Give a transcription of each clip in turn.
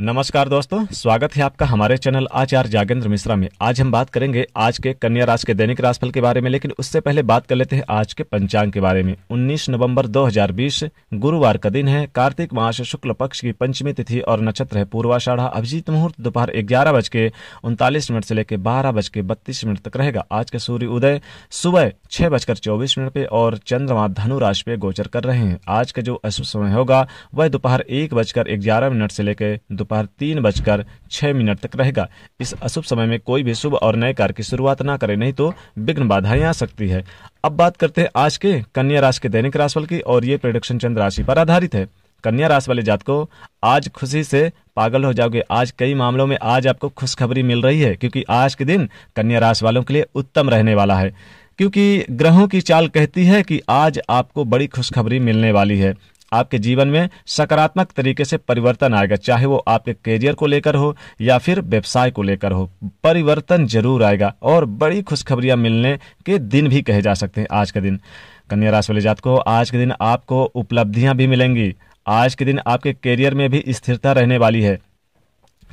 नमस्कार दोस्तों स्वागत है आपका हमारे चैनल आचार्य जागेंद्र मिश्रा में आज हम बात करेंगे आज के कन्या राशि के दैनिक राशिफल के बारे में लेकिन उससे पहले बात कर लेते हैं आज के पंचांग के बारे में 19 नवंबर 2020 गुरुवार का दिन है कार्तिक मास शुक्ल पक्ष की पंचमी तिथि और नक्षत्र है पूर्वाषाढ़ा अभिजीत मुहूर्त दोपहर ग्यारह बज के उनतालीस मिनट से लेकर बारह बज के बत्तीस मिनट तक रहेगा आज का सूर्य उदय सुबह छह बजकर चौबीस मिनट पे और चंद्रमा धनु राशि पे गोचर कर रहे हैं आज का जो अशुभ समय होगा वह दोपहर एक बजकर ग्यारह मिनट से लेकर दोपहर तीन बजकर छह मिनट तक रहेगा इस अशुभ समय में कोई भी शुभ और नए कार्य की शुरुआत ना करे नहीं तो विघ्न बाधाएं आ सकती है अब बात करते हैं आज के कन्या राशि के दैनिक राशिफल की और ये प्रोडक्शन चंद्र राशि पर आधारित है कन्या राशि वाले जातकों आज खुशी से पागल हो जाओगे आज कई मामलों में आज आपको खुशखबरी मिल रही है क्योंकि आज के दिन कन्या राशि वालों के लिए उत्तम रहने वाला है क्योंकि ग्रहों की चाल कहती है कि आज आपको बड़ी खुशखबरी मिलने वाली है आपके जीवन में सकारात्मक तरीके से परिवर्तन आएगा चाहे वो आपके करियर को लेकर हो या फिर व्यवसाय को लेकर हो परिवर्तन जरूर आएगा और बड़ी खुशखबरियां मिलने के दिन भी कहे जा सकते हैं आज के दिन कन्या राशि वाले जात को आज के दिन आपको उपलब्धियां भी मिलेंगी आज के दिन आपके करियर में भी स्थिरता रहने वाली है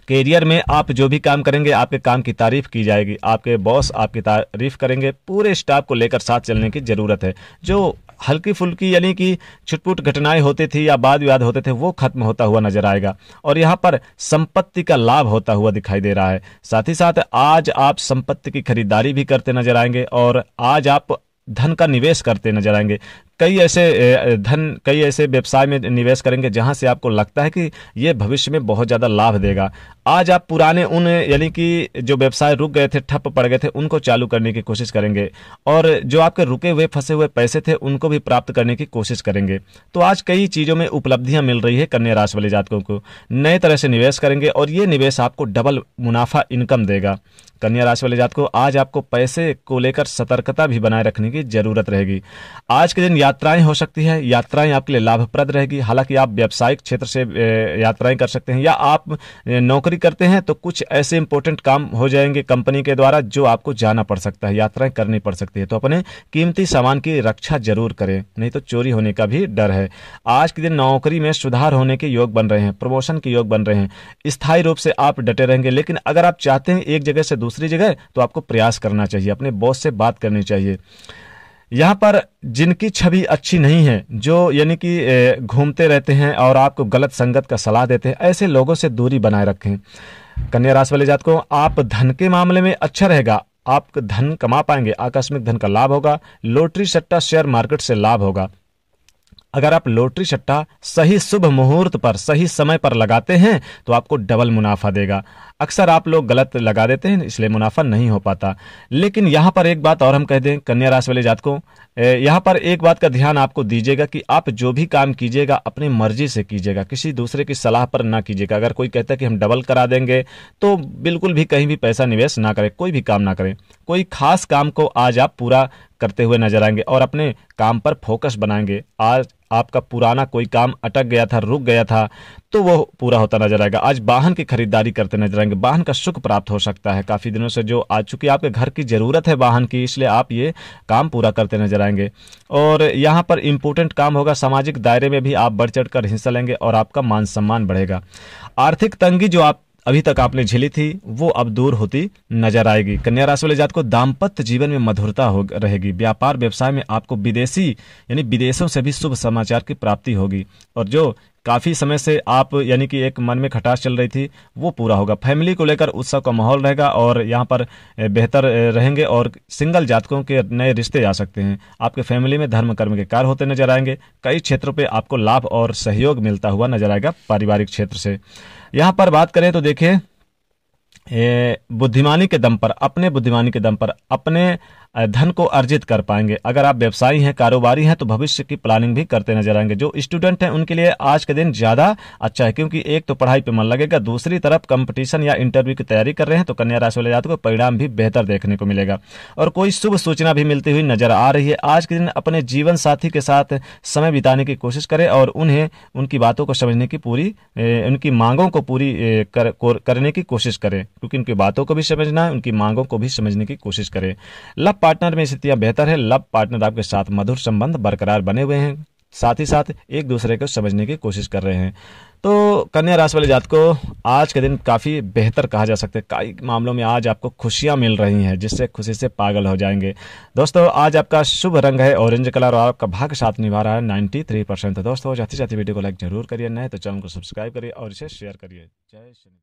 करियर में आप जो भी काम करेंगे आपके काम की तारीफ की जाएगी आपके बॉस आपकी तारीफ करेंगे पूरे स्टाफ को लेकर साथ चलने की ज़रूरत है जो हल्की फुल्की यानी कि छुटपुट घटनाएं होती थी या वाद विवाद होते थे वो खत्म होता हुआ नजर आएगा और यहाँ पर संपत्ति का लाभ होता हुआ दिखाई दे रहा है साथ ही साथ आज आप संपत्ति की खरीदारी भी करते नजर आएंगे और आज आप धन का निवेश करते नजर आएंगे कई ऐसे धन कई ऐसे व्यवसाय में निवेश करेंगे जहां से आपको लगता है कि ये भविष्य में बहुत ज़्यादा लाभ देगा आज आप पुराने उन यानी कि जो व्यवसाय रुक गए थे ठप पड़ गए थे उनको चालू करने की कोशिश करेंगे और जो आपके रुके हुए फंसे हुए पैसे थे उनको भी प्राप्त करने की कोशिश करेंगे तो आज कई चीज़ों में उपलब्धियां मिल रही है कन्या राशि वाले जातकों को नए तरह से निवेश करेंगे और ये निवेश आपको डबल मुनाफा इनकम देगा कन्या राशि वाले जातकों आज आपको पैसे को लेकर सतर्कता भी बनाए रखने की जरूरत रहेगी आज के दिन यात्राएं हो सकती है यात्राएं आपके लिए लाभप्रद रहेगी हालांकि आप व्यावसायिक क्षेत्र से यात्राएं कर सकते हैं या आप नौकरी करते हैं तो कुछ ऐसे इंपॉर्टेंट काम हो जाएंगे कंपनी के द्वारा जो आपको जाना पड़ सकता है यात्राएं करनी पड़ सकती है तो अपने कीमती सामान की रक्षा जरूर करें नहीं तो चोरी होने का भी डर है आज के दिन नौकरी में सुधार होने के योग बन रहे हैं प्रमोशन के योग बन रहे हैं स्थायी रूप से आप डटे रहेंगे लेकिन अगर आप चाहते हैं एक जगह से दूसरी जगह तो आपको प्रयास करना चाहिए अपने बॉस से बात करनी चाहिए यहाँ पर जिनकी छवि अच्छी नहीं है जो यानी कि घूमते रहते हैं और आपको गलत संगत का सलाह देते हैं ऐसे लोगों से दूरी बनाए रखें कन्या राशि वाले जातकों आप धन के मामले में अच्छा रहेगा आप धन कमा पाएंगे आकस्मिक धन का लाभ होगा लॉटरी सट्टा शेयर मार्केट से लाभ होगा अगर आप लोटरी सट्टा सही शुभ मुहूर्त पर सही समय पर लगाते हैं तो आपको डबल मुनाफा देगा अक्सर आप लोग गलत लगा देते हैं इसलिए मुनाफा नहीं हो पाता लेकिन यहाँ पर एक बात और हम कह दें कन्या राशि वाले जातकों यहाँ पर एक बात का ध्यान आपको दीजिएगा कि आप जो भी काम कीजिएगा अपनी मर्जी से कीजिएगा किसी दूसरे की सलाह पर ना कीजिएगा अगर कोई कहता है कि हम डबल करा देंगे तो बिल्कुल भी कहीं भी पैसा निवेश ना करें कोई भी काम ना करें कोई खास काम को आज आप पूरा करते हुए नजर आएंगे और अपने काम पर फोकस बनाएंगे आज आपका पुराना कोई काम अटक गया था रुक गया था तो वो पूरा होता नजर आएगा आज वाहन की खरीदारी करते नजर आएंगे वाहन का सुख प्राप्त हो सकता है काफ़ी दिनों से जो आ चुकी आपके घर की ज़रूरत है वाहन की इसलिए आप ये काम पूरा करते नजर आएंगे और यहाँ पर इम्पोर्टेंट काम होगा सामाजिक दायरे में भी आप बढ़ चढ़ हिस्सा लेंगे और आपका मान सम्मान बढ़ेगा आर्थिक तंगी जो आप अभी तक आपने झेली थी वो अब दूर होती नजर आएगी कन्या राशि वाले जात को दाम्पत्य जीवन में मधुरता हो रहेगी व्यापार व्यवसाय में आपको विदेशी यानी विदेशों से भी शुभ समाचार की प्राप्ति होगी और जो काफ़ी समय से आप यानी कि एक मन में खटास चल रही थी वो पूरा होगा फैमिली को लेकर उत्सव का माहौल रहेगा और यहाँ पर बेहतर रहेंगे और सिंगल जातकों के नए रिश्ते आ सकते हैं आपके फैमिली में धर्म कर्म के कार्य होते नजर आएंगे कई क्षेत्रों पर आपको लाभ और सहयोग मिलता हुआ नजर आएगा पारिवारिक क्षेत्र से यहाँ पर बात करें तो देखें बुद्धिमानी के दम पर अपने बुद्धिमानी के दम पर अपने धन को अर्जित कर पाएंगे अगर आप व्यवसायी हैं कारोबारी हैं तो भविष्य की प्लानिंग भी करते नजर आएंगे जो स्टूडेंट हैं उनके लिए आज के दिन ज्यादा अच्छा है क्योंकि एक तो पढ़ाई पे मन लगेगा दूसरी तरफ कंपटीशन या इंटरव्यू की तैयारी कर रहे हैं तो कन्या राशि वाले जातकों को परिणाम भी बेहतर देखने को मिलेगा और कोई शुभ सूचना भी मिलती हुई नजर आ रही है आज के दिन अपने जीवन साथी के साथ समय बिताने की कोशिश करें और उन्हें उनकी बातों को समझने की पूरी उनकी मांगों को पूरी करने की कोशिश करें क्योंकि उनकी बातों को भी समझना है उनकी मांगों को भी समझने की कोशिश करें लव पार्टनर में स्थितियां बेहतर है लव पार्टनर आपके साथ मधुर संबंध बरकरार बने हुए हैं साथ ही साथ एक दूसरे को समझने की कोशिश कर रहे हैं तो कन्या राशि वाले जात को आज के दिन काफ़ी बेहतर कहा जा सकता है कई मामलों में आज आपको खुशियां मिल रही हैं जिससे खुशी से पागल हो जाएंगे दोस्तों आज आपका शुभ रंग है ऑरेंज कलर और आपका भाग साथ निभा रहा है नाइन्टी थ्री परसेंट दोस्तों जाते जाते वीडियो को लाइक जरूर करिए नए तो चैनल को सब्सक्राइब करिए और इसे शेयर करिए जय श्री